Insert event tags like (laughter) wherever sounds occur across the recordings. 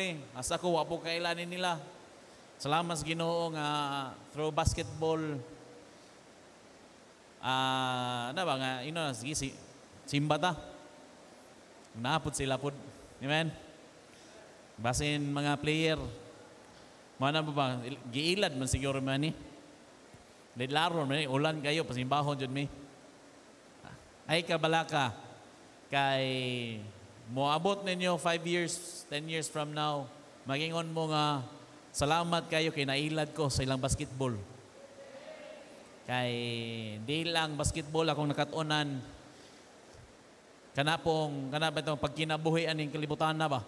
Ni, asa ko wapo kailanin nila. Salamat Ginoo nga throw basketball ah uh, ano na ba nga ino sige si simba ta. Naapod sila pod. Amen. Basin mga player. Mana ba ba giilad man siguro man ni. Eh. Lidlaro man ni eh. ulan kayo pasimbahon jud mi. Ay kabalaka kay moabot ninyo 5 years, 10 years from now, magingon mo nga, salamat kayo kay nailad ko sa ilang basketball. Kay di lang basketball akong nakatunan, kanapong, kanapong itong pagkinabuhi ng kalibutan na ba?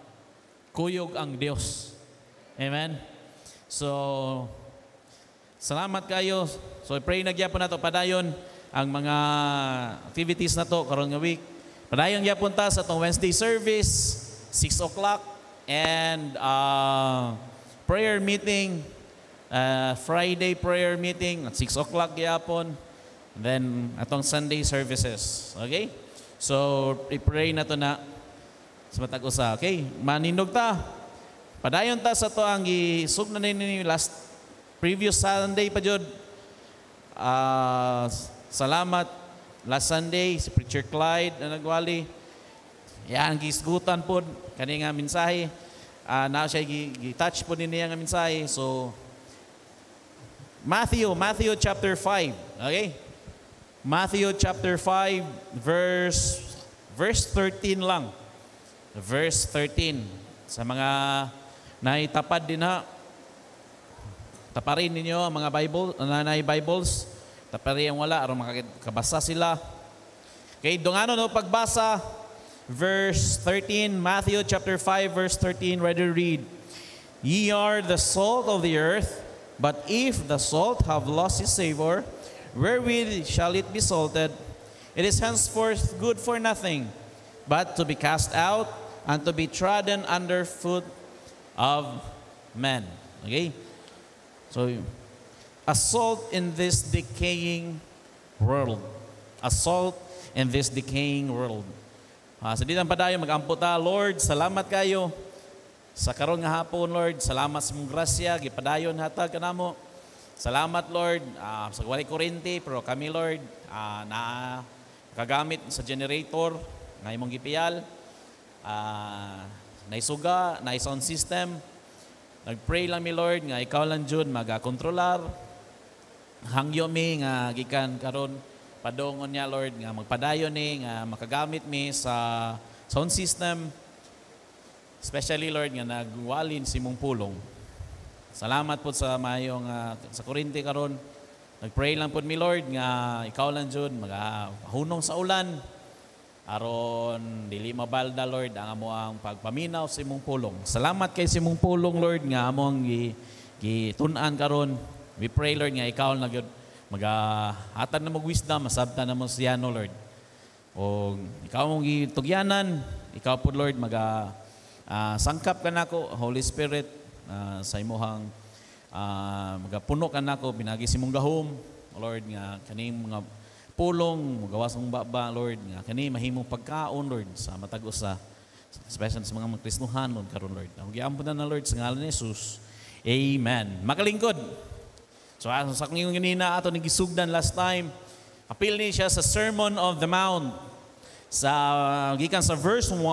Kuyog ang Dios. Amen? So, salamat kayo. So, pray nagyapon na to padayon ang mga activities na to karong week. Padayong yapunta sa itong Wednesday service, 6 o'clock, and uh, prayer meeting, uh, Friday prayer meeting at 6 o'clock yapon. Then, atong Sunday services. Okay? So, i-pray na to na sa matag usa. Okay? Manindog ta. Padayon ta sa to ang isug na ni last previous Sunday pa jud. Uh, salamat Last Sunday, si Preacher Clyde na nagwali. Yan, gisgutan po. Kani nga mensahe. Uh, na siya gi-touch po ni niya nga mensahe. So, Matthew, Matthew chapter 5. Okay? Matthew chapter 5, verse, verse 13 lang. Verse 13. Sa mga naitapad din ha, taparin ninyo ang mga Bible, nanay Bibles. Tapariyang wala, aron makabasa sila. Okay, dungano no pagbasa, verse 13, Matthew chapter 5, verse 13, rather read, Ye are the salt of the earth, but if the salt have lost his savor, wherewith shall it be salted? It is henceforth good for nothing, but to be cast out and to be trodden under foot of men. Okay? So, Assault in this decaying world. Assault in this decaying world. Ah, sa dinan pa tayo, magampo ta, Lord, salamat kayo. Sa karon nga hapon, Lord, salamat sa mong grasya, gipadayon hatag kanamo. Salamat, Lord, ah, sa wali kurinti, pero kami, Lord, ah, na kagamit sa generator, na imong gipiyal, ah, naisuga, na sound system. Nagpray lang mi Lord nga ikaw lang jud magakontrolar hangyo mi nga gikan karon padongon niya Lord nga magpadayon ni nga makagamit mi sa sound system especially Lord nga nagwalin si mong pulong. Salamat po sa mayong uh, ah, sa kurinti karon. Nagpray lang pod mi Lord nga ikaw lang jud magahunong sa ulan. Aron dili mabalda Lord ang amo ang pagpaminaw si imong pulong. Salamat kay si imong pulong Lord nga among gi gitunan karon We pray, Lord, nga ikaw na yun, mag-atan na mag-wisdom, masabta na mo siya, no, Lord. O ikaw mong itugyanan, ikaw po, Lord, mag ah, sangkap ka nako, Holy Spirit, uh, sa imuhang uh, magapuno ka nako, binagi si mong gahom, o Lord, nga kaning mga pulong, magawas mong baba, Lord, nga kani mahimong pagkaon, Lord, sa matag usa especially sa mga magkrisnuhan, Lord, karon Lord. Ang giampo na na, Lord, sa ngalan ni Jesus. Amen. Makalingkod. So aso sa ngayon ganina ato ni gisugdan last time. Apil ni siya sa Sermon of the Mount. Sa gikan sa verse 1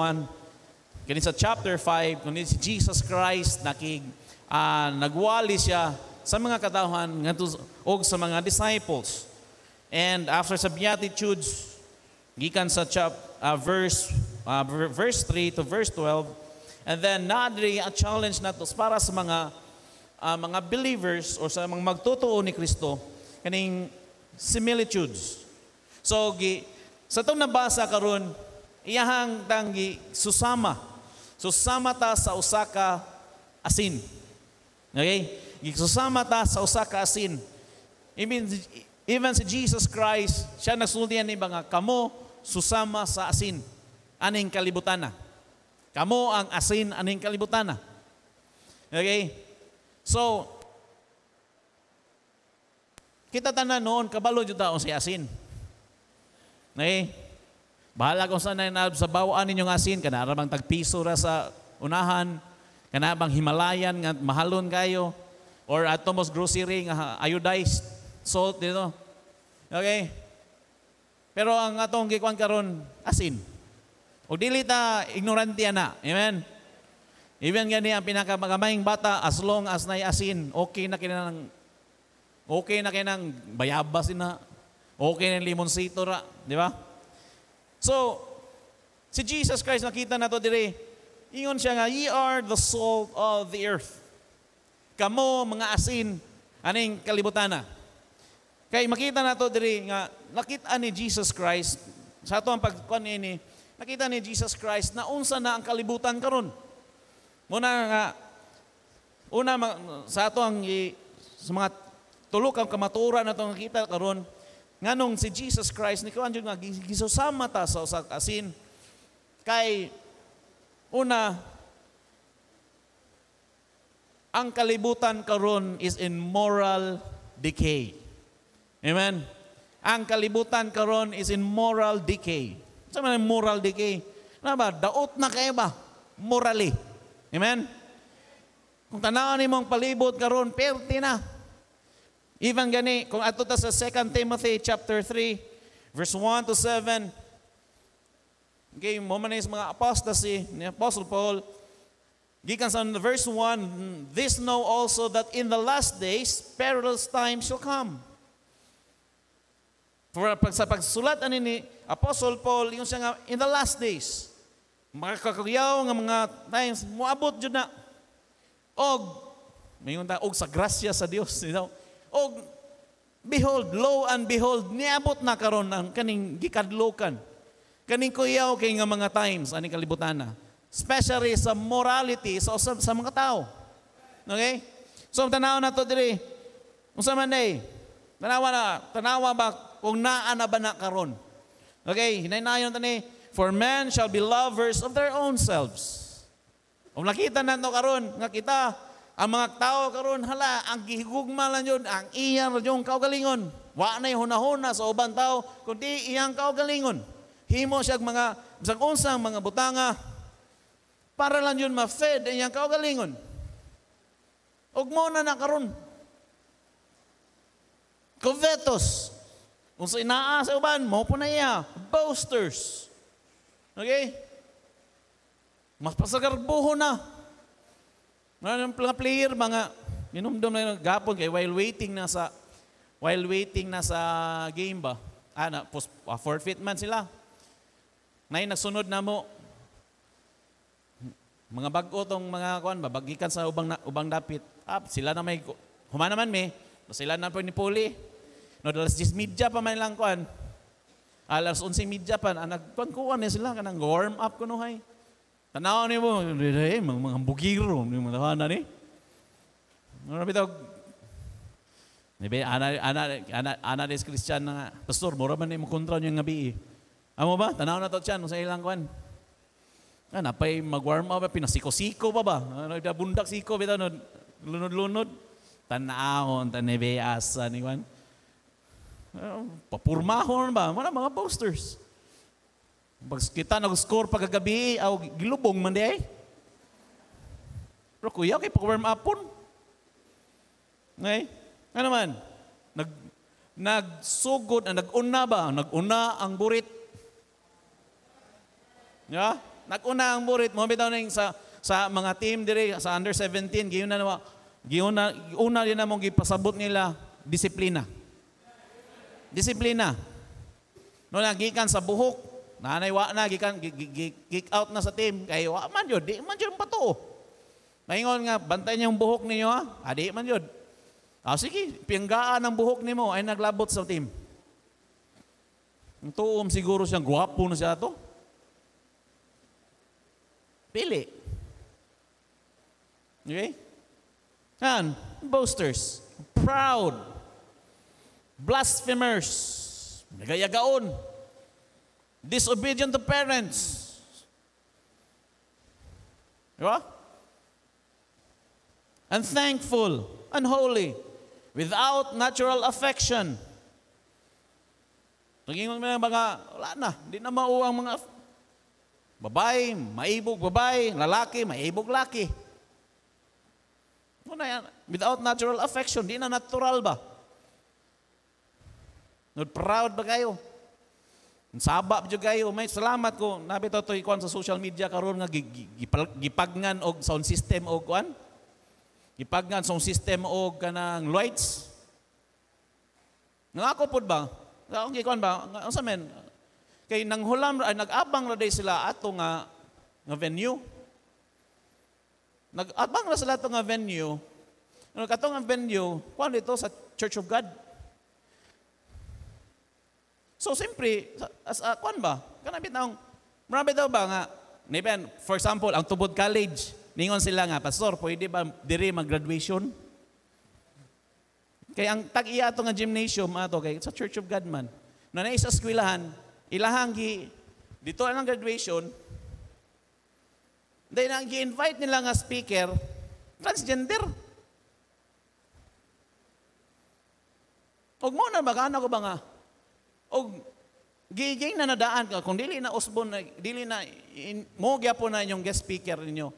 kini sa chapter 5 kuno si Jesus Christ nakig uh, nagwali siya sa mga katawhan ngadto og sa mga disciples. And after sa beatitudes gikan sa chap, uh, verse uh, verse 3 to verse 12 and then nadri a challenge nato para sa mga uh, mga believers or sa mga magtutuo ni Kristo kaning similitudes. So gi sa tong nabasa karon iyahang tanggi susama. Susama ta sa usa ka asin. Okay? Gisusama ta sa usa ka asin. means, even si Jesus Christ, siya nagsunodian ni mga kamo susama sa asin aning kalibutan na. Kamo ang asin aning kalibutan na. Okay? So, kita tanan noon, kabalo dyan taong si asin. Okay? Bahala kung saan na sa bawaan ninyong asin, kanarabang tagpiso ra sa unahan, kanabang himalayan nga mahalon kayo, or atomos grocery nga iodized salt dito. Okay? Pero ang atong gikuan karon asin. O dili ta ignorante na. Amen. Even gani ang pinakamagamahing bata, as long as nay asin, okay na kinang okay na kinang bayabas na, okay na limonsito ra, di ba? So, si Jesus Christ nakita na to dire, ingon siya nga, ye are the salt of the earth. Kamo mga asin, aning kalibutan na. Kay makita na to dire nga nakita ni Jesus Christ sa ato ang pagkuan ini, nakita ni Jesus Christ na unsa na ang kalibutan karon. Muna nga, una sa ato ang i, sa mga tulok ang kamaturan na itong nakita karon nganong si Jesus Christ ni Kuan nga gisusama ta sa usak asin kay una ang kalibutan karon is in moral decay. Amen. Ang kalibutan karon is in moral decay. Sa man moral decay? Na ba? Daot na kayo ba? Morally. Amen? Kung tanaw mo ang palibot karon perti na. Even gani, kung ato ta sa 2 Timothy chapter 3, verse 1 to 7, okay, mo man mga apostasy ni Apostle Paul, Gikan sa verse 1, This know also that in the last days, perilous times shall come. For, sa pagsulat ani ni Apostle Paul, yung siya nga, in the last days makakagyaw nga mga times, moabot jud na. Og, mayon ta, og sa grasya sa Dios. You know? Og, behold, lo and behold, niabot na karon ang kaning gikadlokan. Kaning kuyaw kay nga mga times, ani kalibutan na. Especially sa morality sa, sa, sa mga tao. Okay? So, tanaw na to diri. Unsa man day? Tanawa na, tanawa ba kung naa na ba na karon? Okay, hinay na yun tani For men shall be lovers of their own selves. Kung nakita na ito karon, nga ang mga tao karon hala, ang gihigugma lang yun, ang iyang yung kaugalingon. Wa na'y hunahuna sa uban tao, kundi iyang kaugalingon. Himo siya mga, bisag unsang mga butanga, para lang yun ma-fed iyang kaugalingon. Ug mo na nakaroon. Covetous. Kung sa inaa sa uban, mo po na iya. Boasters. Okay? Mas pasagarbuho na. Mga player, mga minumdum na yung gapon kay while waiting na sa while waiting na sa game ba? Ah, na, post, ah, forfeit man sila. Nay nagsunod na mo. Mga bago tong mga kuan ba, sa ubang na, ubang dapit. Ah, sila na may humana man me. Sila na po ni Puli. No, dalas 10 media pa man lang kuan alas 11.30 pa, nagpangkuhan na sila, kanang warm up ko nuhay. Tanaw ni mo, hey, mga, mga bugiro, mga tawanan ni. Ano bitaw, Nibe ana ana ana ana des Christian na nga. Pastor, mura man ni mo kontra nyo nga bi. Amo ba? Tanaw na to tiyan sa ilang kwan. Ah, napay mag-warm up, pinasiko-siko pa ba? Ano, bundak siko, bitaw, lunod-lunod. Tanahon, tanibe, asa, ni Juan papurmahon ba? Mga mga boasters. Pag kita nag-score pagkagabi, aw gilubong man di ay. Pero kuya, okay, pag-warm up po. Okay? Ano man? Nag, nagsugod, na ah, nag-una ba? Nag-una ang burit. Yeah? Nag-una ang burit. Mo bitaw na sa sa mga team dire sa under 17 giyon na giyon na una din na mong gipasabot nila disiplina. Disiplina. No nagikan sa buhok, nanay wa na gikan kick out na sa team kay wa man jud, di man jud pato. Maingon nga bantay niyo buhok ninyo ha. Adi ah, man jud. Ah, sige, pinggaan ang buhok nimo ay naglabot sa team. Ang tuom siguro siyang gwapo na siya to. Pili. Okay? Yan, boasters. Proud blasphemers, nagayagaon, disobedient to parents. Di ba? Unthankful, unholy, without natural affection. Naging mga, mga, wala na, hindi na mauwang mga babae, maibog babae, lalaki, maibog laki. Muna ano yan, without natural affection, di na natural ba? No proud ba kayo? Saba ba kayo? May salamat ko. Nabi to to sa social media karon nga gipagngan og sound system og kuan. Gipagngan sound system og kanang lights. Nga ako pod ba? Nga gikon ba? Unsa men? Kay nang hulam ay nag ra day sila ato nga nga venue. Nagabang ra sila ato nga venue. Ano katong ang venue? Kuan dito sa Church of God. So, siyempre, as a, kwan ba? Kanabit na akong, marami daw ba nga, Niben, for example, ang Tubod College, ningon sila nga, Pastor, pwede ba diri mag-graduation? Kay ang tag-iya ato nga gymnasium ato kay sa Church of God man. Na nay sa eskwelahan, ilahang gi dito ang graduation. Then ang gi-invite nila nga speaker transgender. Og mo na ba anak ko ba nga? og giging na nadaan ka kung dili na usbon dili na in, mo gyapon na inyong guest speaker ninyo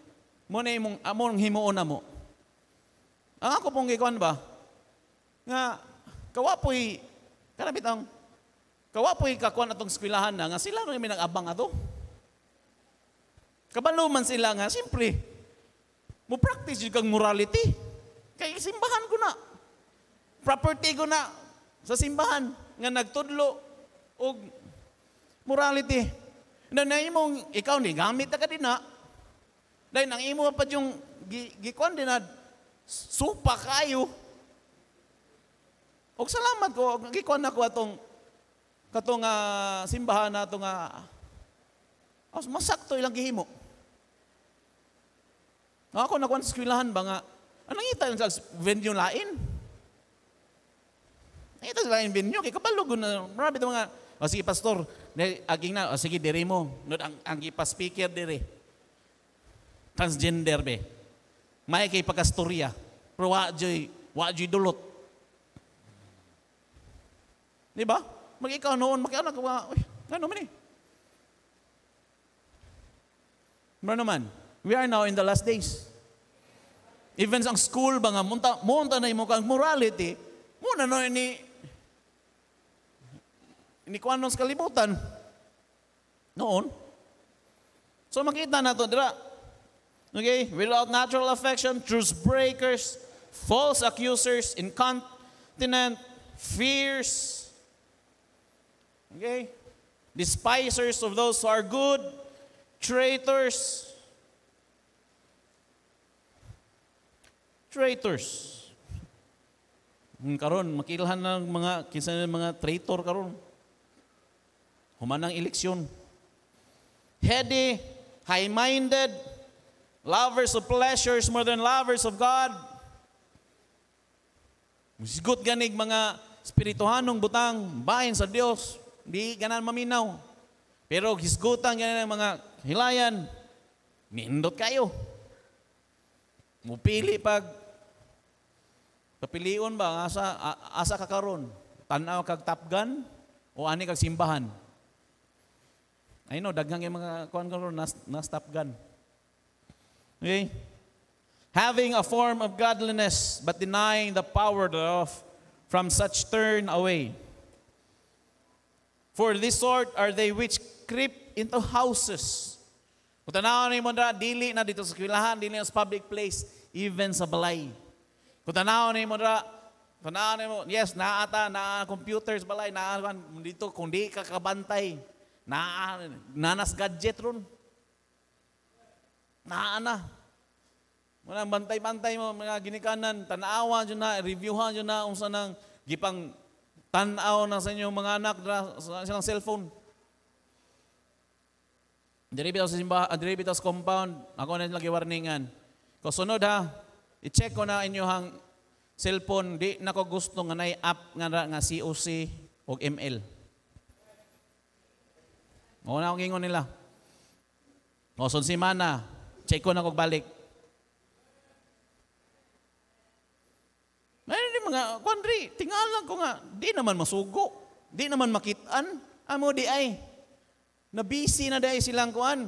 mo na imong among himuon na mo ang ako pong gikuan ba nga kawa kawapoy karabit ang kawa kawapoy kakuan atong eskwelahan na nga sila ron may abang ato kabalo man sila nga simpre mo practice jud morality kay simbahan ko na property ko na sa simbahan nga nagtudlo og morality. Na na imong ikaw ni gamit ta ka din na. Dahil nang imo pa yung gikon din na supa kayo. Og salamat ko gikon na ko atong katong uh, simbahan nato nga uh, masakto ilang gihimo. Ako nakuan sa eskwelahan ba nga anong ita yung venue lain? Ito sila lain binyo, kay kapalo, na, marami mga, o sige pastor, aging na, o sige diri mo, no, ang, ang speaker diri. Transgender be. May kay pagkastorya, pero wadyoy, wadyoy dulot. Di ba? Mag ikaw noon, mag ikaw na, uy, ano man eh. Mara man, we are now in the last days. Even sa school ba nga, munta, munta na yung mukhang morality, muna na ni ni ko anong kalibutan. Noon. So makita na to, dira. Okay? Without natural affection, truce breakers, false accusers, incontinent, fears. Okay? Despisers of those who are good, traitors. Traitors. Hmm, karon, makilhan ng mga, kisan kinsa mga traitor karon. Humanang eleksyon. Heady, high-minded, lovers of pleasures more than lovers of God. Musigot ganig mga spirituhanong butang bahin sa Dios, di ganan maminaw. Pero gisgutan ganan mga hilayan, nindot kayo. Mupili pag papilion ba asa asa kakaron tanaw kag tapgan o ani kag simbahan? I know, daghang yung mga kuhan ko na, na stop gun. Okay? Having a form of godliness, but denying the power thereof, from such turn away. For this sort are they which creep into houses. Kung tanaw ni mo dili na dito sa kwilahan, dili na sa public place, even sa balay. Kung tanaw ni mo na, tanaw ni mo, yes, naata, na computers balay, na dito, kung di ka kabantay. Na, nanas gadget ron. Naana. Muna bantay-bantay mo mga ginikanan, tanawa jud na, reviewhan jud na unsa nang gipang tanaw na sa inyo mga anak dra sa silang cellphone. Diri bitaw sa simba, ah, diri bitaw sa compound, ako na lagi warningan. Kusunod ha, i-check ko na inyo hang cellphone, di na ko gusto nga nay app nga nga COC og ML. Mao na ang ingon nila. O son si Mana, check ko na kog balik. Ay, di mga kundri, tingalan ko nga, di naman masugo, di naman makitaan, amo di ay. Na busy na dai silang kuan.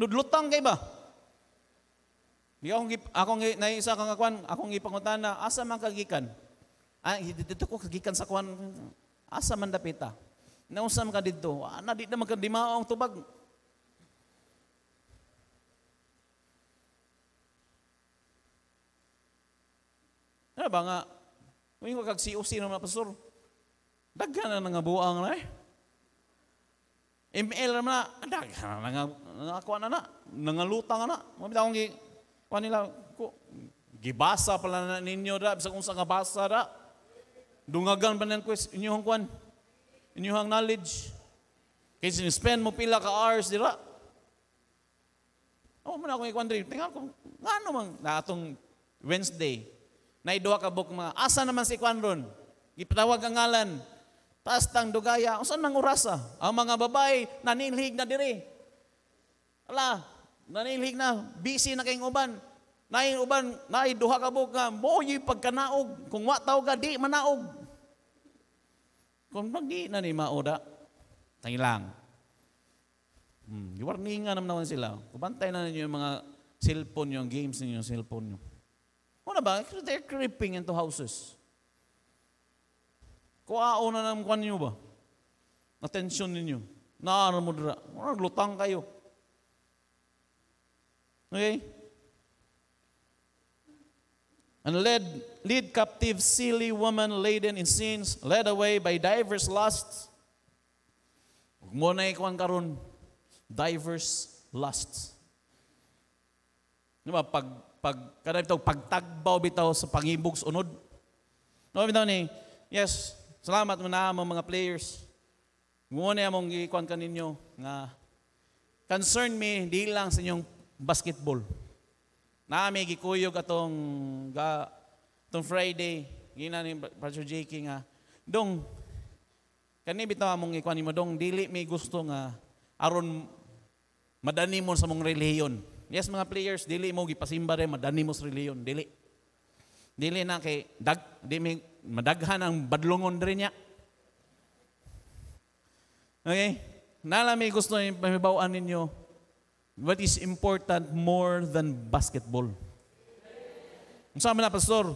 Nudlutang kay ba? Di akong akong isa kang kuan, akong na, asa man kagikan? Ay, dito ko kagikan sa kuan. Asa man dapita? Nausam ka dito, ah, na di na magkandimaong tubag. Ano ba nga, huwag ko kag-COC naman, Pastor. Daghan na nga buang na eh. ML naman na, daghan na nga, nangakuha na na, nangalutang na na. Mabit akong, kuha nila, ko, gibasa pala na ninyo da, bisag kung nga basa da. Dungagan ba ng kwes, inyong kuhan? inyuhang knowledge. Kaya spend mo pila ka hours, dira. Ako mo na akong ikuan diri. Tingnan ko, nga ano mang, na atong Wednesday, naiduwa ka buk mga, asa naman si ikuan ron? Gipatawag ang ngalan. Taas tang dugaya, usan nang orasa? Ah? Ang mga babae, nanilhig na diri. Ala, nanilhig na, busy na kayong uban. Nain uban, naay duha ka buk nga, mo'y pagkanaog, kung wataw ka, di manaog. Kung magi na ni maoda, tayo lang. Hmm. Warningan naman naman sila. Kubantay na ninyo yung mga cellphone nyo, yung games ninyo, yung cellphone nyo. Ano ba? They're creeping into houses. Kuao na naman kwan nyo ba? Atensyon ninyo. Naano mo dira. Lutang kayo. Okay? And led lead captive silly woman laden in sins, led away by diverse lusts. Huwag mo na ikuan karon diverse lusts. Diba, pag, pag, kada bitaw, pagtagbaw bitaw sa pangibog sunod. No, bitaw ni, yes, salamat mo na mga, mga players. Muna among gikuan kaninyo nga concern me di lang sa inyong basketball. Nami gikuyog atong ga, Itong Friday, gina ni Pastor JK nga, Dong, kani bitaw among ikuan mo, Dong, dili may gusto nga aron madani mo sa mong reliyon. Yes, mga players, dili mo gipasimba rin, madani mo sa reliyon, dili. Dili na kay, dag, di may, madaghan ang badlongon rin niya. Okay? Nalami gusto yung pamibawaan ninyo, what is important more than basketball? Ang sama na, Pastor,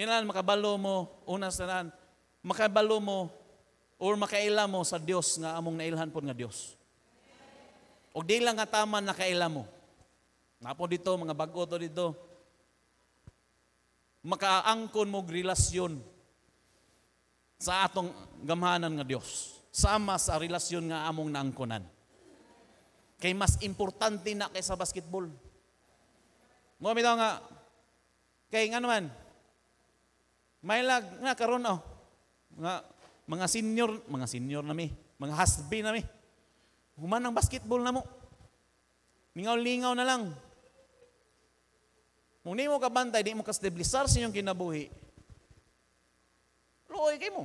Kailan makabalo mo, una sa makabalo mo, or makaila mo sa Dios nga among nailhan po nga Dios. og di lang nga tama nakaila mo. Napo dito, mga bago to dito. Makaangkon mo relasyon sa atong gamhanan nga Dios. Sama sa relasyon nga among nangkonan Kay mas importante na kaysa basketball. Mo nga, kay nganuman naman, may lag na karon oh. Mga mga senior, mga senior nami, mga husband nami. Human ang basketball namo. Mingaw-lingaw na lang. Kung di mo kabantay, di mo kastabilisar sa inyong kinabuhi, luoy kayo mo.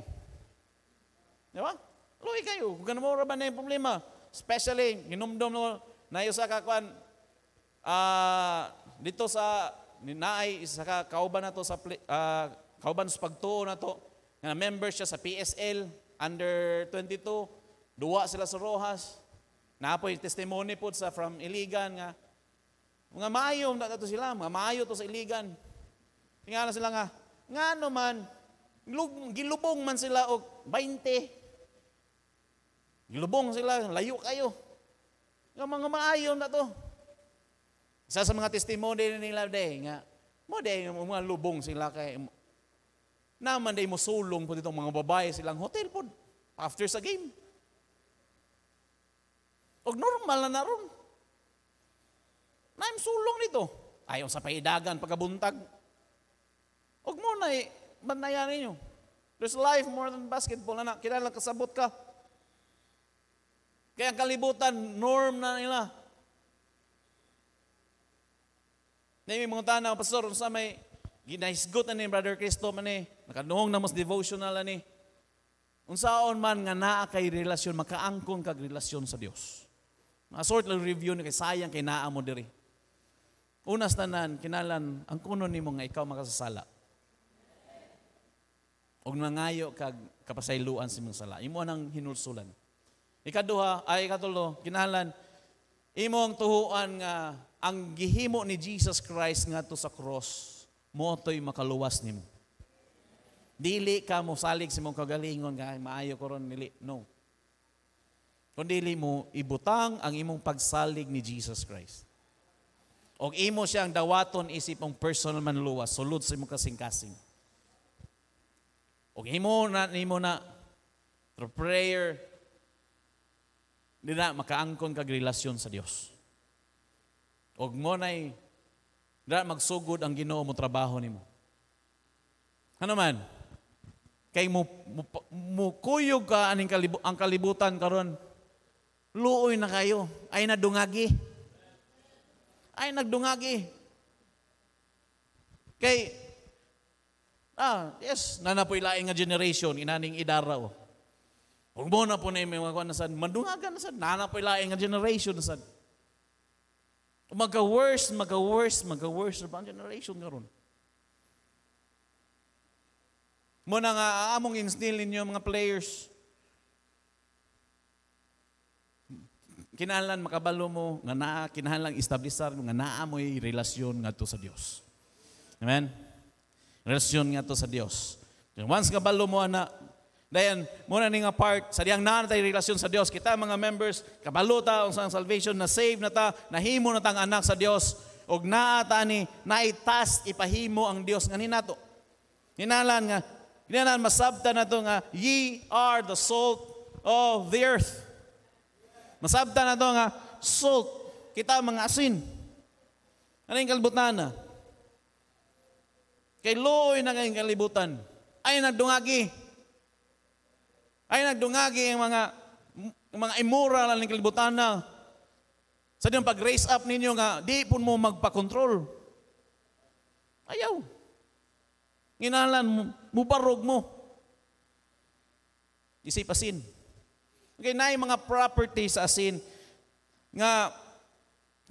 Di ba? Luoy kayo. Kung ganun mo ba na yung problema. Especially, ginumdum mo, na yung sa kakuan, uh, ah, dito sa, naay, sa kauban na to sa uh, kauban sa pagtuo na to, nga member siya sa PSL, under 22, duwa sila sa Rojas, Napoy testimony po sa from Iligan nga mga mayo na to sila, mga mayo to sa Iligan. Tingala sila nga, nga man, gilubong man sila o 20. Gilubong sila, layo kayo. Nga mga maayo na to. Isa sa mga testimony nila day nga, mo day mga lubong sila kay naman day mo sulong po ditong mga babae silang hotel po after sa game. Og normal na naroon. Naim sulong nito. Ayaw sa paidagan, pagkabuntag. Og muna na eh, bandayan ninyo. There's life more than basketball, anak. Kailangan kasabot ka. Kaya ang kalibutan, norm na nila. Na may mga tanaw, Pastor, sa may Ginaisgot na ni Brother Cristo man eh. Nakanuong na mas devotional ani. Unsaon man nga naa kay relasyon, makaangkon kag relasyon sa Dios. Mga sort lang review ni kay sayang kay naa mo diri. Unas tanan, kinalan, ang kuno nimo nga ikaw makasasala. Og nangayo kag kapasayluan sa imong sala. Imo nang hinulsulan. Ikaduha, ay ikatulo, kinalan, ang tuhuan nga ang gihimo ni Jesus Christ nga to sa cross motoy makaluwas nimo. Dili ka mo salig sa mong kagalingon nga maayo ko ron nili. No. Kung dili mo ibutang ang imong pagsalig ni Jesus Christ. Og imo siyang ang dawaton isip ang personal manluwas sulod sa imong kasing-kasing. Og imo na nimo na through prayer di na makaangkon kag relasyon sa Dios. Og mo Dara magsugod ang Ginoo mo trabaho nimo. Ano man? Kay mo, mo, mo kuyog ka aning kalibu, ang kalibutan karon. Luoy na kayo. Ay nadungagi. Ay nagdungagi. Kay Ah, yes, nanapoy laing nga generation inaning idara o. Oh. mo na po na yung mga kwan na saan. Mandungagan na saan. Nanapoy laing nga generation na saan. Maga-worse, maga-worse, maga-worse na ano bang generation ngaron? Mo na nga among instill ninyo mga players. Kinahanglan makabalo mo nga naa kinahanglan establisar nga naa mo relasyon ngadto sa Dios. Amen. Relasyon to sa Dios. Once kabalo mo ana Dayan, muna ning apart, sa diyang nanatay relasyon sa Dios, kita mga members, kabaluta, unsang salvation, na save na ta, nahimo na tang anak sa Dios, og naata ta ni, naitas ipahimo ang Dios nga nato. Ninalan nga, ninalan masabta na to nga, ye are the salt of the earth. Masabta na to nga, salt, kita mga asin. Ano yung kalbutan na? Kay looy na kayong kalibutan, ay nagdungagi, ay nagdungagi ang mga ang mga immoral ang kalibutan na. Sa din pag-raise up ninyo nga, di po mo magpa-control. Ayaw. Nginalan, mubarog mo. Isip asin. Okay, na yung mga property sa asin nga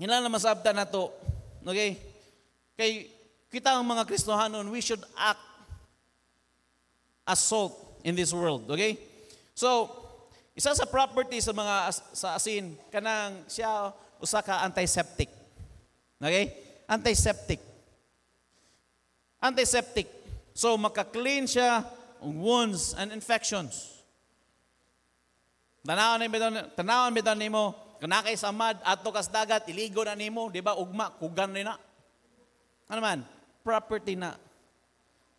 nginalan masabta na to. Okay? Kay kita ang mga Kristohanon, we should act as salt in this world. Okay? So, isa sa property sa mga as, sa asin, kanang siya usa ka antiseptic. Okay? Antiseptic. Antiseptic. So, maka-clean siya ng wounds and infections. Tanawon ni bitan, tanawon bitan nimo, kanakay samad adto kas dagat iligo na nimo, di ba? Ugma kugan ni na. Ano man? Property na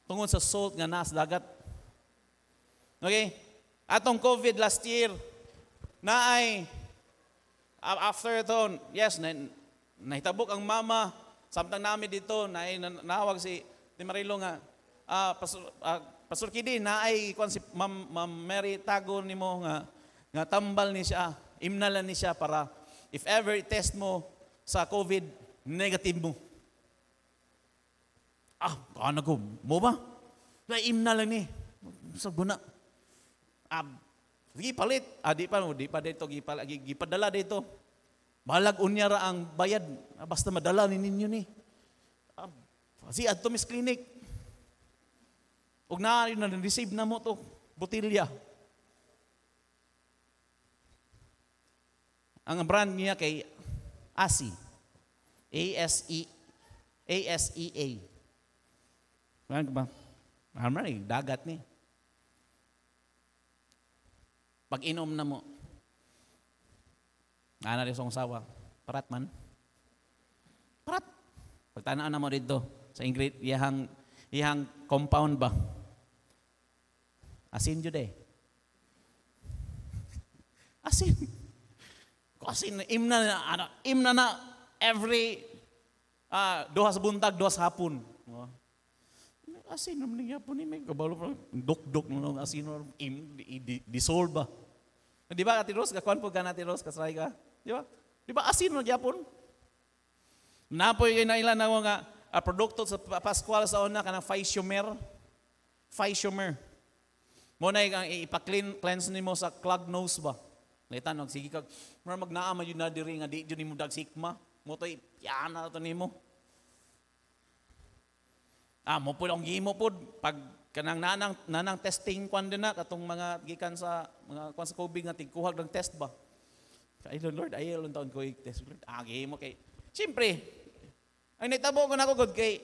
tungod sa salt nga nas dagat. Okay? atong COVID last year na ay after ito, yes, na, nahitabok ang mama samtang namin dito na ay nawag si Timarilo nga uh, Pastor, uh, Pastor Kidi na ay kung si Ma'am, Ma'am Mary Tago ni mo nga nga tambal ni siya, imnalan ni siya para if ever test mo sa COVID, negative mo. Ah, kaano ko, mo ba? Na imnalan ni. Sa guna. Um, gipalit. Ah, di pa, di pa dito, gipal, gipadala dito. Balag unya ra ang bayad. Ah, basta madala ni ninyo ni. Ah, si Atomis Clinic. Og na, na receive na mo to botilya. Ang brand niya kay ASI. A-S-E A-S-E-A. Ano ba? Ano dagat ni. Pag-inom na mo. Ana rin sa sawa. Parat man. Parat. Pagtanaan na mo dito sa ingredient, iyahang, iyahang compound ba? Asin yun eh. (laughs) Asin. Asin, imna na, ano, imna na every ah, duha sa buntag, duha sa hapon. Oh. Asin, naman niya po ni may kabalo pa, dok-dok asin, im, di, di, dissolve ba? Di ba, Ate Rose? Kakuan po ka na, Rose. Kasray ka. Di ba? Di ba, asin mo gyapon? Napoy kayo na ilan na nga a produkto sa Pascual sa una kanang Faishomer. Faishomer. Mo na ang ipa-clean cleanse nimo sa clog nose ba? Naitan og sige kag mura magnaama yun na diri nga di jud nimo dag sikma. Mo toy piyana to nimo. Ah, mo pud ang gimo pud pag kanang nanang nanang testing kwan din na katong mga gikan sa mga kwan sa COVID nga tigkuhag ng test ba. Kay Lord, ayaw lang taon ko i-test. Lord, agi ah, mo kay. Siyempre, ang nitabo ko na ko good kay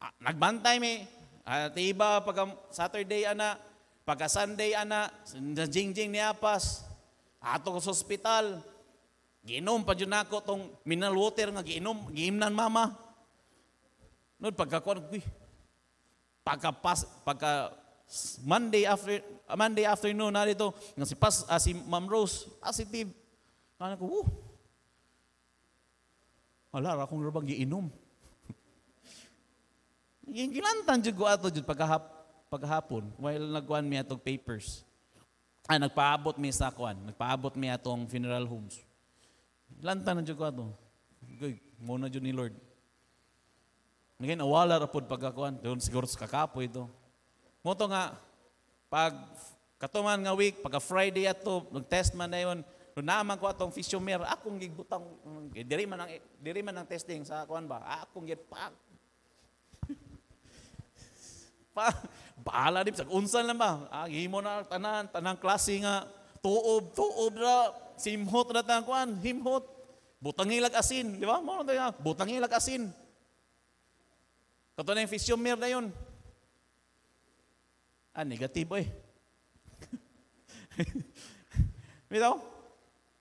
ah, nagbantay mi. At ah, iba pag Saturday ana, pagka Sunday ana, sa jingjing ni apas. Ato ko sa ospital. Ginom pa jud nako tong mineral water nga giinom, giimnan mama. Nod pagkakuan ko, Pagka, pas, pagka Monday, after, ah, Monday afternoon, narito, si, pas, uh, si Ma'am Rose, positive. Ah, ano ko, woo. Wala, ra akong rubang giinom. Gingilantan (laughs) jud ko ato jud pagkahap paghapon while nagwan mi atong papers. Ay nagpaabot mi sa kwan, nagpaabot mi atong funeral homes. Lantan na jud ko ato. Good, muna jud ni Lord. Ngayon, awala ra pod pagkakuan. Doon siguro sa kakapoy ito. Moto nga, pag katuman nga week, pagka Friday ato, nag-test man na yun, no naman ko atong fisyomer, akong gigbutang, eh, diri man ang, diri man ang testing sa kuan ba, akong git pag, (laughs) pa, bahala di, sag unsan lang ba, ah, himo na tanan, tanang klase nga, tuob, tuob na, simhot na tanang kuan, himhot, butang ilag asin, di ba? Mo na butang ilag asin. Kato na yung physiomer na yun. Ah, negatibo eh. Bitaw?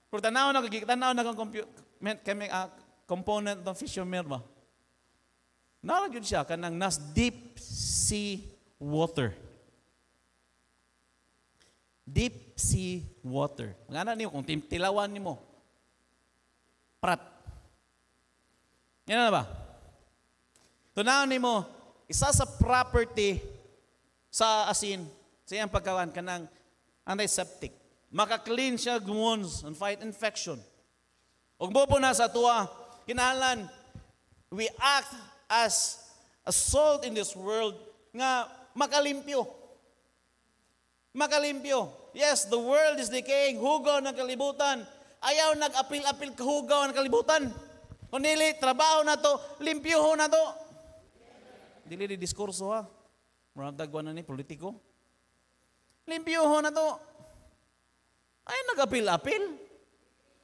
Kung tanaw na, tanaw na kang component ng physiomer ba? Naragyod siya kanang nas deep sea water. Deep sea water. Mga niyo, kung tilawan niyo mo, prat. Yan na ba? Tunawon nimo, isa sa property sa asin, sa iyang pagkawan kanang antiseptic. Maka-clean siya wounds and fight infection. Ug mo po na sa tuwa, kinahanglan we act as a salt in this world nga makalimpyo. Makalimpyo. Yes, the world is decaying. Hugaw ng kalibutan. Ayaw nag-apil-apil hugaw ng kalibutan. Kunili, trabaho na to, limpyo ho na to. Dili di diskurso ha. Murang tagwan na ni politiko. Limpyoho na to. Ay nagapil-apil.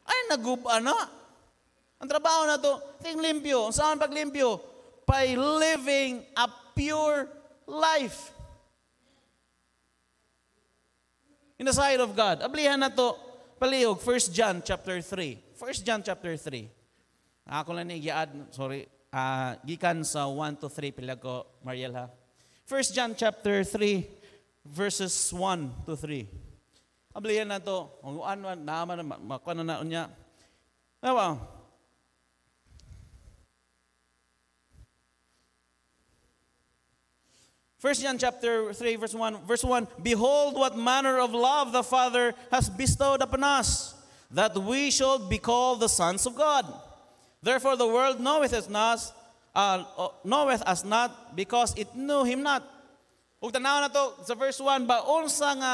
Ay naguba na. Ang trabaho na to, ting limpyo. Saan paglimpyo? By living a pure life. in the sight of God. Ablihan na to, palihog, 1 John chapter 3. 1 John chapter 3. Ako lang niyaad, sorry, uh, gikan sa 1 to 3 pila ko Mariel ha 1 John chapter 3 verses 1 to 3 Abliyan na to ang uan naman makuha na na niya Nawa First John chapter 3 verse 1 verse 1 Behold what manner of love the Father has bestowed upon us that we should be called the sons of God Therefore the world knoweth us not, uh, knoweth us not because it knew him not. Ug tanaw na to sa verse 1 ba unsa nga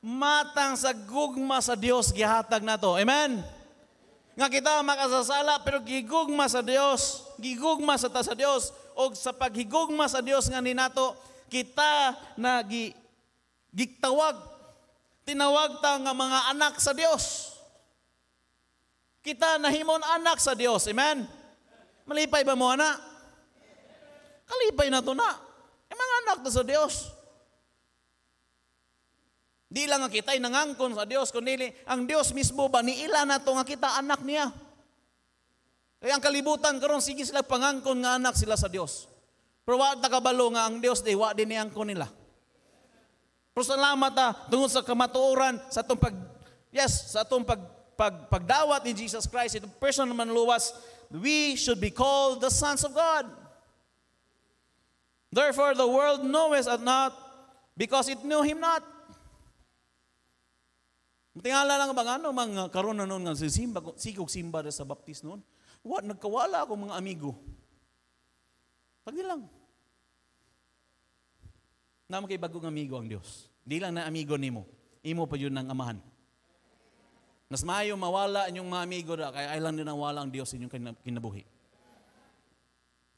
matang sa gugma sa Dios gihatag nato. Amen. Nga kita makasasala pero gigugma sa Dios, gigugma sa ta sa Dios og sa paghigugma sa Dios nga ninato kita na gitawag tinawag ta nga mga anak sa Dios. Kita nahimon anak sa Dios. Amen? Malipay ba mo ana? Kalipay na to na. E mga anak to sa Dios. Di lang nga kita'y nangangkon sa Dios, kundi ang Dios mismo ba ni ila na to nga kita anak niya. Kaya ang kalibutan karon sige sila pangangkon nga anak sila sa Dios. Pero wa takabalo nga ang Dios di wa din niangkon nila. Pero salamat ta ah, tungod sa kamatuoran sa atong pag yes, sa atong pag pag, pagdawat ni Jesus Christ, itong person manluwas, we should be called the sons of God. Therefore, the world knoweth us not because it knew Him not. Tingala lang bang ano, mang karon na noon nga sisimba, sikog simba sa baptis noon. What, nagkawala ako mga amigo. Pag di lang. Naman kay bagong amigo ang Dios. Di lang na amigo nimo. Imo pa yun ng amahan. Nas maayo mawala inyong mga amigo ra kay ilan din nawala ang Dios inyong kinabuhi.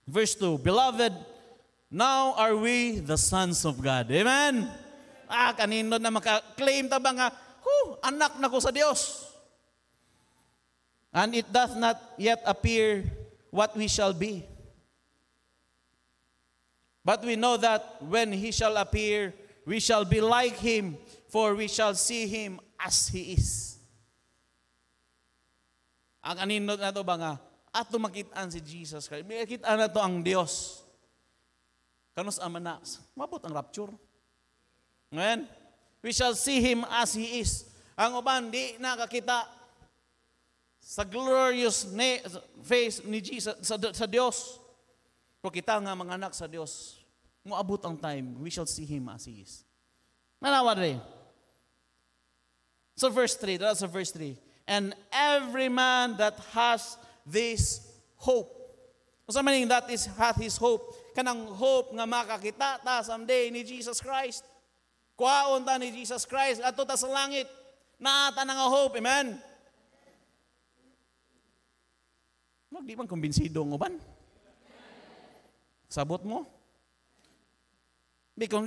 Verse 2, Beloved, now are we the sons of God. Amen? Ah, kanino na maka-claim ta ba nga, Whew, anak na ko sa Dios. And it doth not yet appear what we shall be. But we know that when He shall appear, we shall be like Him, for we shall see Him as He is. Ang anino na to ba nga, at makitaan si Jesus Christ. Makitaan na to ang Dios. Kanus amana, mabot ang rapture. Ngayon, we shall see Him as He is. Ang uban, di nakakita sa glorious face ni Jesus, sa, sa Diyos. Kung kita nga mga anak sa Dios, muabot ang time, we shall see Him as He is. Nanawa rin. So verse 3, that's verse 3 and every man that has this hope. Kung sa maning that is hath his hope, kanang hope nga makakita ta someday ni Jesus Christ. Kwaon ta ni Jesus Christ ato ta sa langit. Naata na nga hope, amen. Mag man kumbinsido ng uban? Sabot mo? Because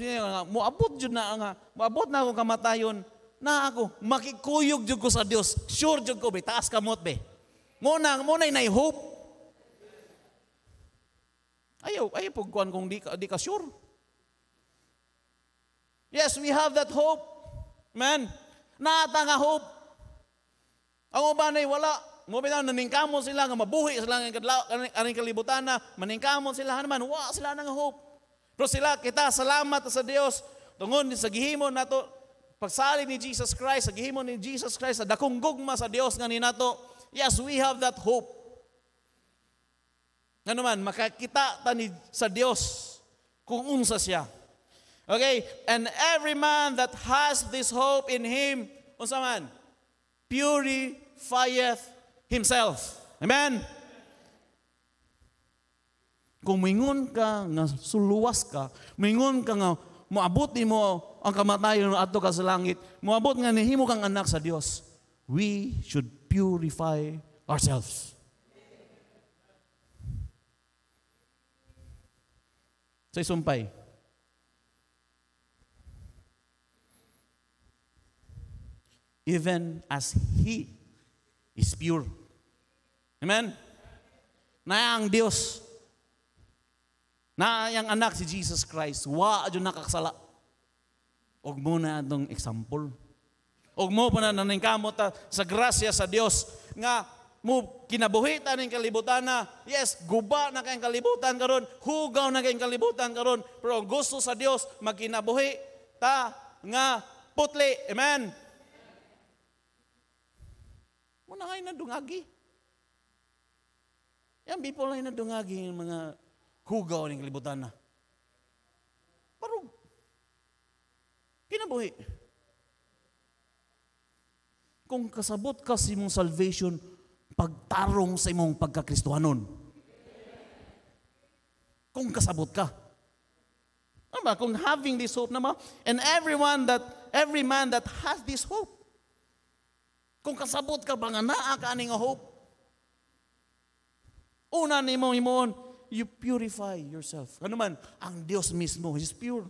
mo abot jud na nga, moabot na akong kamatayon na ako, makikuyog jud ko sa Dios. Sure jud ko be, taas kamot be. Muna, muna na hope. Ayaw, ayaw pag kuan kung di ka, di ka sure. Yes, we have that hope. Man, naata nga hope. Ang uban ay wala. Mo bitaw naningkamon sila nga mabuhi sila nga kadlaw aning kalibutan na maningkamon sila naman wa sila nang hope. Pero sila kita salamat sa Dios tungod sa gihimo nato pagsalig ni Jesus Christ, naghimo ni Jesus Christ, dakong gugma sa Dios nga ninato, yes, we have that hope. Nga naman, makakita ta ni sa Dios kung unsa siya. Okay? And every man that has this hope in him, unsa man, purifieth himself. Amen? Kung mingon ka nga suluwas ka, mingon ka nga moabot mo ang kamatayon ato ka sa langit, Muabot nga nihimo kang anak sa Dios. We should purify ourselves. Sa so, isumpay. Even as He is pure. Amen? Na ang Diyos. Na ang anak si Jesus Christ. Wa, adyo nakakasala. Og mo na atong example. Og mo pa na naningkamot sa grasya sa Dios nga mo kinabuhi ta ning kalibutan na, yes, guba na kayong kalibutan karon, hugaw na kayong kalibutan karon, pero ang gusto sa Dios magkinabuhi ta nga putli. Amen. Mo na kay nadungagi. Yan people na dungagi ng mga hugaw ning kalibutan na. kinabuhi. Kung kasabot ka sa imong salvation, pagtarong sa imong pagkakristuhanon. Kung kasabot ka. Ano Kung having this hope naman, and everyone that, every man that has this hope, kung kasabot ka ba nga naa ka aning hope, una ni mo himoon, you purify yourself. Ano man, ang Dios mismo is pure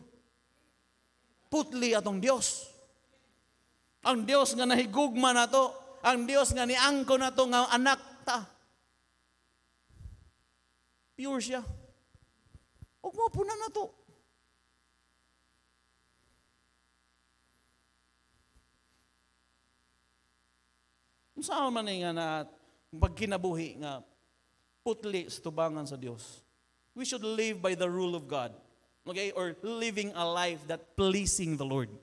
putli atong Dios. Ang Dios nga nahigugma nato, ang Dios nga niangko nato nga anak ta. Pure siya. Huwag mo po na nato. Saan man nga na pagkinabuhi nga putli sa tubangan sa Dios. We should live by the rule of God. Okay? Or living a life that pleasing the Lord.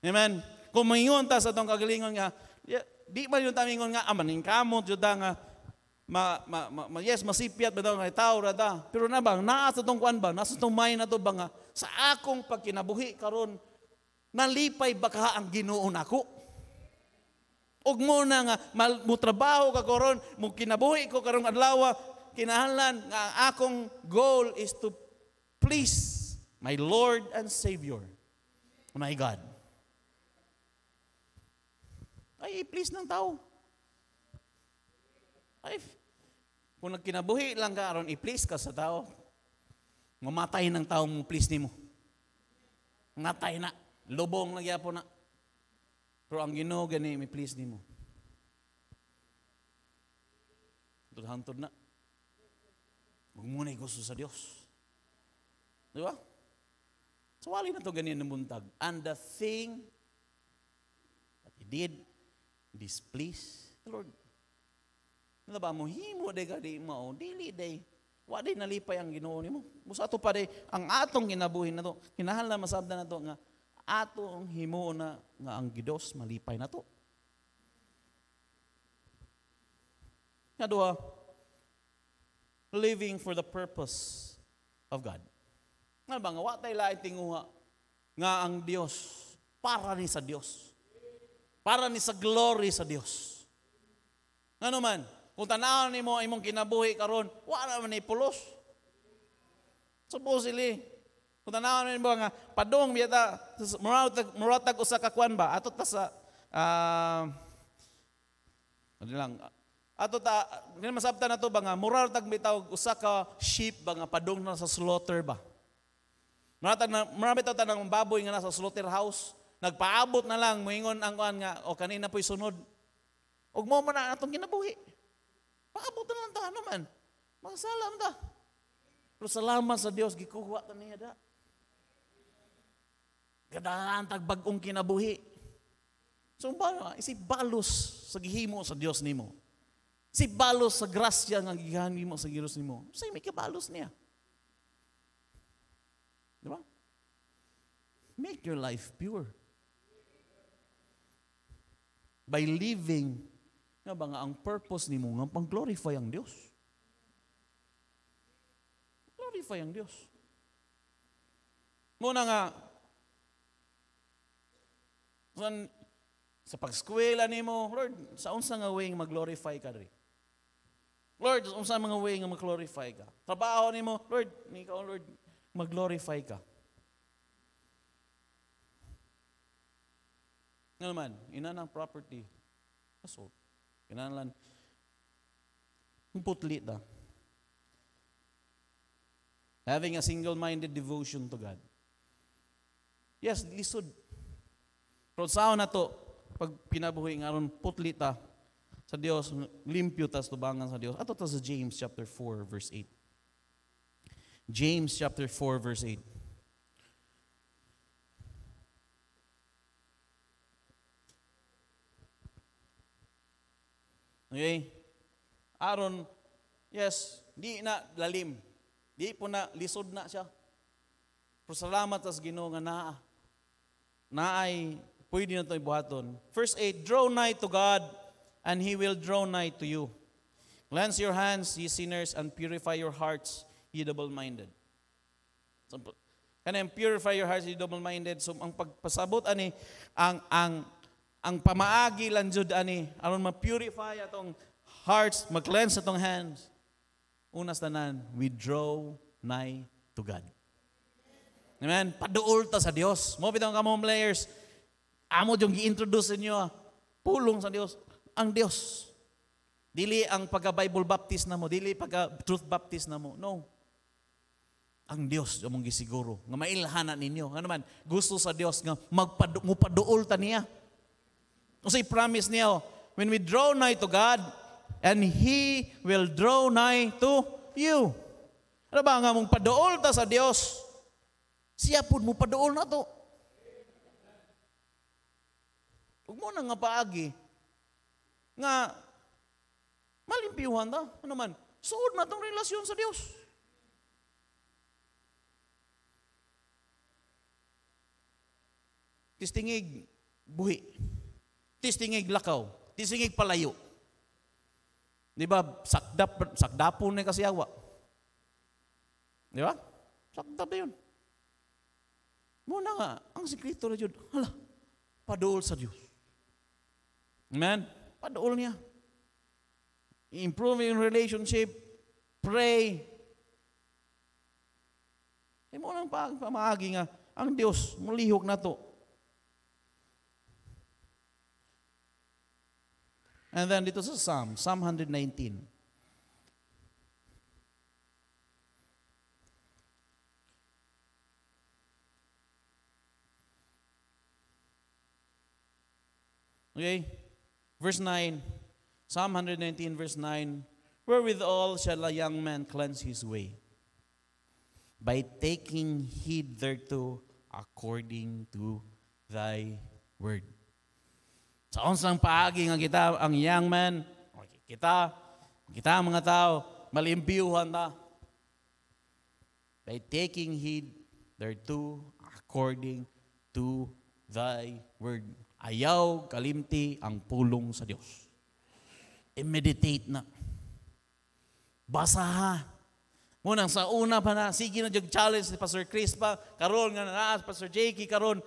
Amen? Kung mayon ta sa itong kagalingon nga, di ba yung tamingon nga, amaning kamot, yun nga, ma, ma, ma, ma, yes, masipiat ba daw nga tao rada. Pero na bang, naasa itong kuan ba, naasa itong may na to ba nga, sa akong pagkinabuhi karon nalipay baka ang ginoon ako. Og mo na nga, mutrabaho ka karon, mo kinabuhi ko karong adlaw, kinahanlan, nga akong goal is to please, my Lord and Savior, my God. Ay, please ng tao. Ay, kung nagkinabuhi lang ka aron, i-please ka sa tao. Mamatay ng tao mo, please nimo. Natay na. Lubong na po na. Pero ang Ginoo gani mi please nimo. Tudhantod na. Magmunay gusto sa Dios. Di ba? So wali na to ganyan ng buntag. And the thing that he did displeased the Lord. Nalaba ano mo, himo de ka di mao, dili day. Wa day nalipay ang ginoo nimo. Busa ato pa day, ang atong ginabuhin na to, kinahal na masabda na to, nga atong himo na nga ang gidos malipay na to. Nga duha, living for the purpose of God. Nga mga watay lain tinguha nga ang Diyos, para ni sa Diyos. Para ni sa glory sa Diyos. Ano man, kung tanaw ni mo imong kinabuhi karon, wala man ni pulos. Supposedly, kung tanaw ni mo nga padong biyata muratag muratag usa ka kwan ba ato ta sa uh, ano lang ato ta kini na to ba nga muratag bitaw usa ka sheep ba nga padong na sa slaughter ba? Marami ta tanang baboy nga nasa slaughterhouse, nagpaabot na lang muingon ang kuan nga o kanina po'y sunod. Og mo man na atong kinabuhi. Paabot na lang ta ano man. Masalam ta. Pero salamat sa Dios gikuha ta niya da. Gadahan tag bag-ong kinabuhi. So ba isip balos sa gihimo sa Dios nimo. Si balos sa grasya nga gihan mo sa Dios nimo. Say may kabalos niya. Di ba? Make your life pure. By living, nga ba nga ang purpose ni mo nga pang-glorify ang Dios. Glorify ang Diyos. Muna nga, San, sa pagskwela nimo, Lord, sa unsa nga way mag-glorify ka diri? Lord, sa unsa mga way nga mag-glorify ka? Trabaho nimo, Lord, ni ka, Lord, mag-glorify ka. Nga ano naman, ina ng property, nasold. Kinalan, putli da. Ah. Having a single-minded devotion to God. Yes, lisod. Pero saan na to, pag pinabuhi nga ron, putli ta ah, sa Dios, limpyo ta sa tubangan sa Dios. Ato ta sa James chapter 4 verse 8. James chapter 4, verse 8. Okay? Aron, yes, di na lalim. Di po na, lisod na siya. Pero salamat as ginoo nga naa. Naay, pwede na ito ibuhaton. Verse 8, Draw nigh to God, and He will draw nigh to you. Cleanse your hands, ye sinners, and purify your hearts, ye double-minded. Sample. Kana purify your hearts, ye double-minded. So ang pagpasabot ani ang ang ang pamaagi lang jud ani aron ma-purify atong hearts, ma cleanse atong hands. Unas tanan, we draw nigh to God. Amen. Paduol ta sa Dios. Mo bitaw kamo players. Amo jong gi-introduce niyo ah. pulong sa Dios, ang Dios. Dili ang pagka Bible Baptist na mo, dili pagka Truth Baptist na mo. No ang Dios among gisiguro nga mailhana ninyo nga naman gusto sa Dios nga magpaduol ta niya unsay promise niya oh, when we draw nigh to God and he will draw nigh to you ano ba nga mong paduol ta sa Dios siya pud mo paduol na to ug mo na nga paagi nga malimpiuhan ta ano man suod na tong relasyon sa Dios Tistingig buhi. Tistingig lakaw. Tistingig palayo. Di ba? Sakdap, sakdapon na kasi awa. Di ba? Sakdap na yun. Muna nga, ang sikrito na yun, hala, padool sa Diyos. Amen? Padool niya. Improving relationship, pray. E eh, mo pa, pag nga, ang Diyos, mulihok na to. And then it was a psalm, Psalm 119. Okay? Verse 9, Psalm 119, verse 9 Wherewithal shall a young man cleanse his way? By taking heed thereto according to thy word. Sa unsang paagi nga kita ang young man, kita, kita ang mga tao, malimbiyuhan ta. By taking heed thereto according to thy word. Ayaw kalimti ang pulong sa Diyos. I-meditate e na. Basa ha. Munang sa una pa na, sige na yung challenge ni Pastor Chris pa, karon nga na, ah, Pastor Jakey, karon,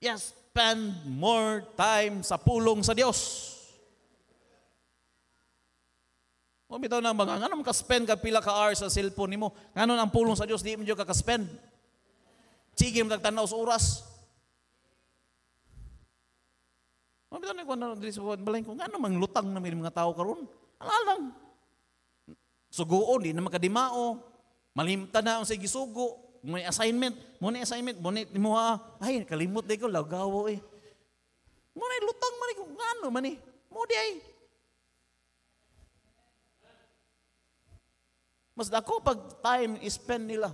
yes, spend more time sa pulong sa Dios. O bitaw na mga, nganong ka-spend ka pila ka hours sa cellphone nimo. Nga ang pulong sa Dios di mo ka ka-spend. Sige mo tanaw sa oras. O bitaw na kung ano, balayin ko, nganong manglutang na mga tao karon. Ala Alalang. Sugoon, di na makadimao. Malimta na ang sa gisugo mo assignment, mo ni assignment, mo ni mo ay kalimot day ko lagawo eh. Mo ni lutang man ko ngano man ni. Eh. Mo di ay. Mas dako pag time is spend nila.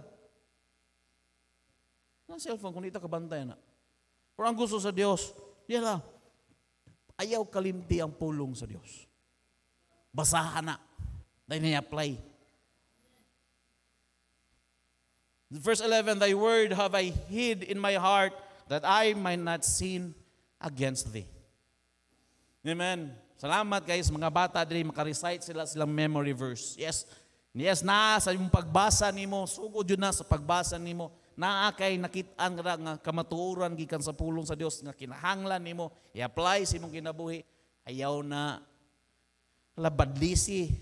Na cellphone kung dito kabantay na. Pero ang gusto sa Diyos, di lang. Ayaw kalimti ang pulong sa Diyos. Basahan na. Dahil na-apply. Verse 11, Thy word have I hid in my heart that I might not sin against Thee. Amen. Salamat guys, mga bata dili makarecite sila silang memory verse. Yes, yes na sa yung pagbasa nimo, sugod yun na sa pagbasa nimo. Naa kay nakit-an ra nga kamatuoran gikan sa pulong sa Dios nga kinahanglan nimo, i-apply sa imong kinabuhi. Ayaw na labadlisi.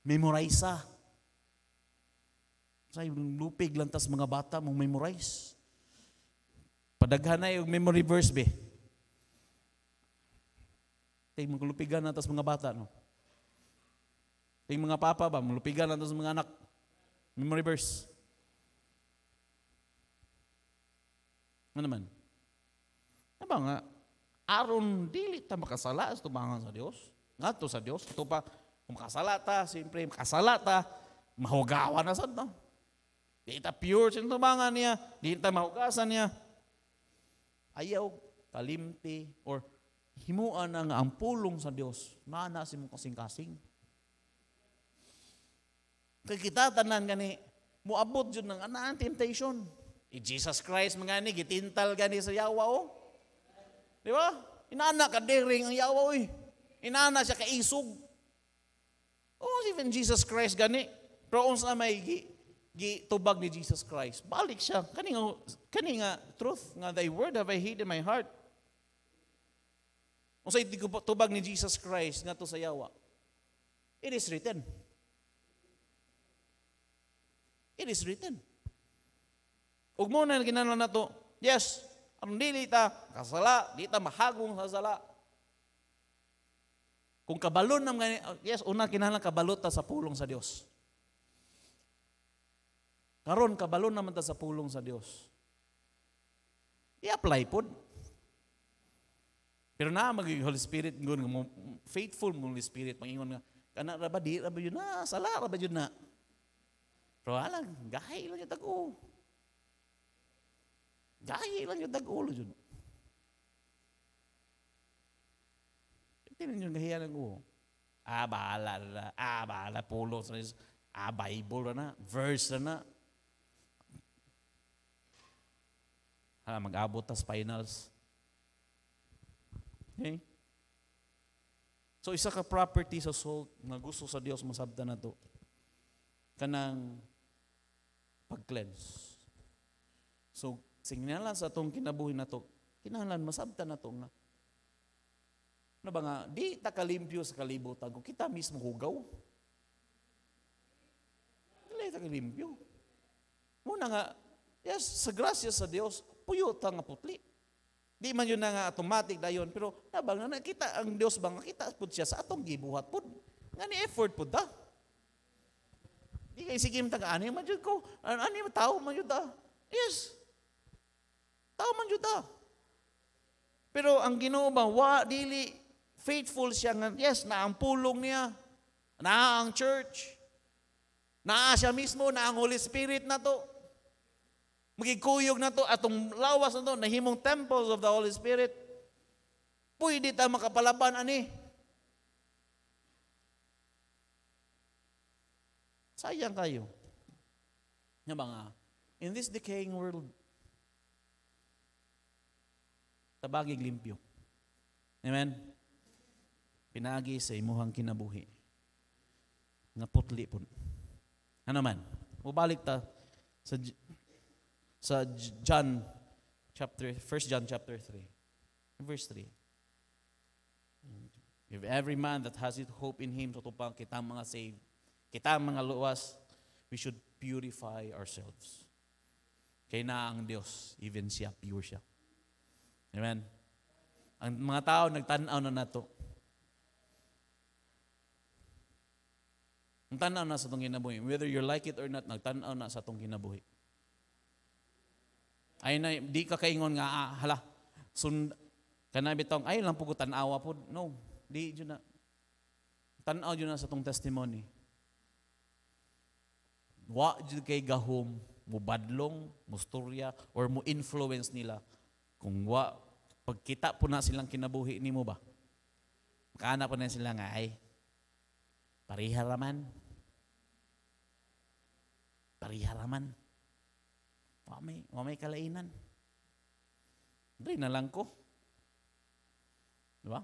Memorize sa lupig lang tas mga bata mong memorize. Padaghan na yung memory verse be. Tay mga lupigan na tas mga bata no. Tay mga papa ba lupigan na tas mga anak. Memory verse. Ano naman? Ano nga? Aron dili ta makasala sa tumangan sa Dios. Ngato sa Dios, ito pa kung makasala ta, siyempre makasala ta, mahugawa na sad no. Di ita pure sinutubangan niya, di ita mahugasan niya. Ayaw kalimti or himuan na nga ang pulong sa Dios na na si mong kasing-kasing. Kay kita tanan gani muabot jud nang ana temptation. I Jesus Christ mga ni gitintal gani sa yawa o. Oh. Di ba? Inana ka diring ang yawa oy. Eh. Inana siya kaisog. Oh, even Jesus Christ gani. Pero unsa may gi gitubag ni Jesus Christ. Balik siya. Kani nga, kani nga truth nga thy word have I hid in my heart. Unsay tubag ni Jesus Christ nga to sa yawa. It is written. It is written. Ug mo na ginanlan nato. Yes, ang dili ta kasala, di ta mahagong sa sala. Kung kabalon na yes, una kinahanglan kabalot ta sa pulong sa Dios. Karon kabalo naman ta sa pulong sa Dios. I-apply pod. Pero na maging Holy Spirit ngon mo faithful mo Holy Spirit mangingon nga kana ra ba di ra ba yun na sala ra ba yun na. Pero alang gahi lang yung tag-o. Gahi lang yung tag-o lo jud. Tinan yung gahiya ng uo. Oh, ah, bahala na. Ah, bahala. Pulo. Ah, Bible na Verse na. Ha, mag-abot tas finals. Okay? So isa ka property sa soul na gusto sa Dios masabta na to. Kanang pag-cleanse. So signalan sa atong kinabuhi na to, kinahanglan masabta na to nga na ba nga, di ta kalimpyo sa kalibutan kung kita mismo hugaw. Dili ta kalimpyo. Muna nga, yes, sa grasya sa Dios, puyuta nga putli. Di man yun na nga automatic dayon pero nabang na nakita ang Dios bang nakita pud siya sa atong gibuhat pud. Nga ni effort pud da. Di kay sige taga ani man jud ko. Ano man tao man jud da. Yes. Tao man jud da. Pero ang Ginoo ba wa dili faithful siya nga yes na ang pulong niya na ang church na siya mismo na ang Holy Spirit na to Magikuyog na to atong lawas na to nahimong temples of the Holy Spirit. Pwede ta makapalaban ani. Sayang kayo. Nga mga in this decaying world tabagig limpyo. Amen. Pinagi sa imuhang kinabuhi. Nga putli pun. Ano man, mubalik ta sa sa John chapter 1 John chapter 3 verse 3. If every man that has it hope in him tutupang kita mga saved, kita mga luwas, we should purify ourselves. Kaya na ang Diyos, even siya, pure siya. Amen? Ang mga tao, nagtanaw na nato. Ang tanaw na sa itong kinabuhi. Whether you like it or not, nagtanaw na sa itong kinabuhi. Ay na, di ka kaingon nga, ah, hala, sun kanabi tong, ay lang po ko tanawa po. No, di jud na. Tanaw jud na sa tong testimony. Wa jud kay gahom, mo badlong musturya, or mo influence nila. Kung wa, pagkita po na silang kinabuhi ni mo ba? Makaana po na sila nga, ay, pariharaman. Pariharaman. Wa may, wa may kalainan. Dre na lang ko. Di ba?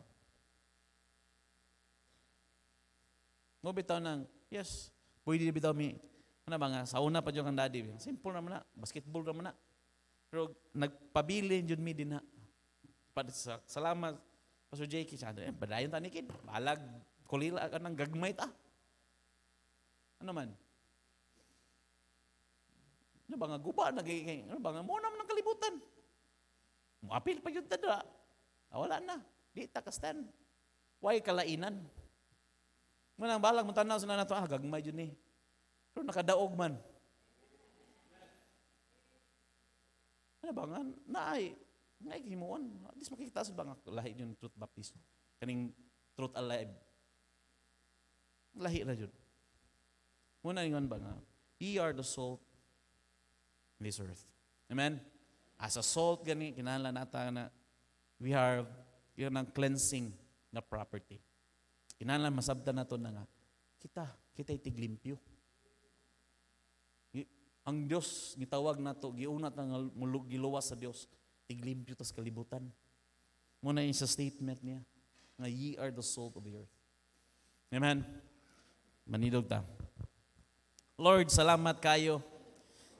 Mo bitaw nang, yes, pwede bitaw mi. Ano ba nga, sauna pa dyan ang daddy. Simple naman na, basketball naman na. Pero nagpabili dyan mi din na. Salamat, Pastor Jakey. Sabi, ano, eh, badayan ta ni Balag, kulila ka ng gagmay ta. Ano man? Ano ba nga guba? Nagiging, ano ba nga muna ng kalibutan? Apil pa yun tada. Ah, wala na. Di takastan. Why kalainan? Manang balag, matanaw sila sa ito, ah, gagmay yun eh. Pero nakadaog man. Ano ba nga? Naay, naay himuon. At least makikita sa ba lahi yung truth baptism. Kaning truth alive. Lahi na yun. Muna yung ba nga? Ye are the salt this earth. Amen? As a salt, gani, kinala nata na we are, yun ang cleansing na property. Kinala, masabda na to na nga, kita, kita itiglimpyo. Ang Dios nitawag na to, giunat ang giluwas sa Dios, tiglimpyo tas kalibutan. Muna yung sa statement niya, na ye are the salt of the earth. Amen? Manidog ta. Lord, salamat kayo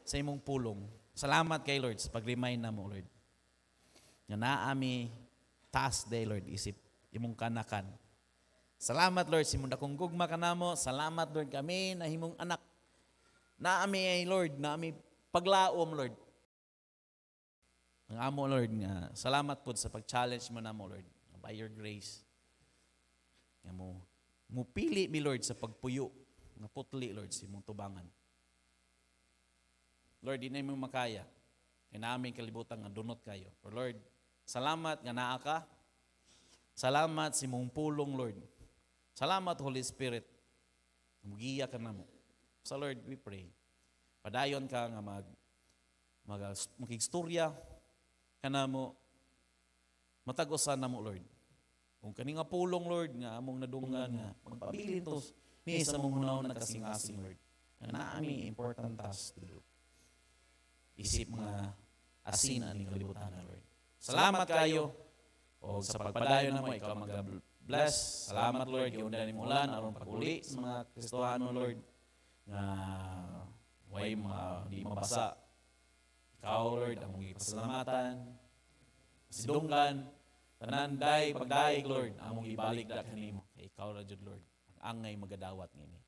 sa imong pulong. Salamat kay Lord sa pag-remind na mo, Lord. Nga naami task day, Lord, isip imong kanakan. Salamat, Lord, simong dakong gugma ka namo. Salamat, Lord, kami na himong anak. Naami ay, Lord, naami paglaom, Lord. Ang amo, Lord, nga, salamat po sa pag-challenge mo namo, Lord, by your grace. Nga mo, mupili mi, Lord, sa pagpuyo. Nga putli, Lord, si simong tubangan. Lord, di na mo makaya. Kaya kalibutan nga dunot kayo. Or Lord, salamat nga naa ka. Salamat si mong pulong, Lord. Salamat, Holy Spirit. Mugiya ka na mo. Sa so, Lord, we pray. Padayon ka nga mag, mag makigstorya ka na mo. Matagosan na mo, Lord. Kung kani nga pulong, Lord, nga among nadungan nga, magpabilin to ni sa mong hunaw na kasing-asing, Lord. Na naami important task to do isip mga asin ang kalibutan na Lord. Salamat kayo o sa pagpadayon na mo, ikaw mag-bless. Salamat Lord, kiundan ni Mulan, aron paguli sa mga Kristohano Lord na way mga di mabasa. Ikaw Lord, ang mong ipasalamatan, sidunggan, tanan day, pagdaig Lord, ang mong ibalik na kanimo. Ikaw Lord, Lord, ang angay magadawat ngini.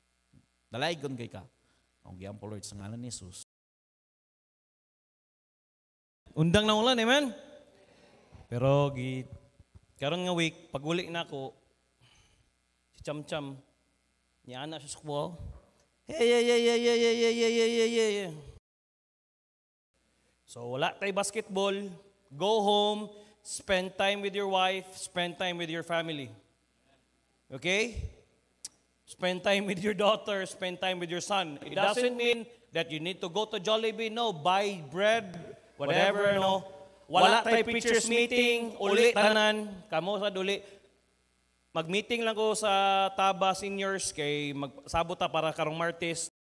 Dalaig kay ka. Ang giyampo Lord sa ngalan ni Jesus. Undang na ulan, amen? Pero git, karon nga week pag uli na ako si Cham Cham ni ana sa school. Hey, hey, hey, hey, hey, hey, hey, hey, hey, hey, hey. So wala tay basketball, go home, spend time with your wife, spend time with your family. Okay? Spend time with your daughter, spend time with your son. It doesn't mean that you need to go to Jollibee. No, buy bread whatever, no? Wala tayo pictures meeting, uli tanan, kamo sa duli. Mag-meeting lang ko sa Taba Seniors kay magsabot ta para karong Martes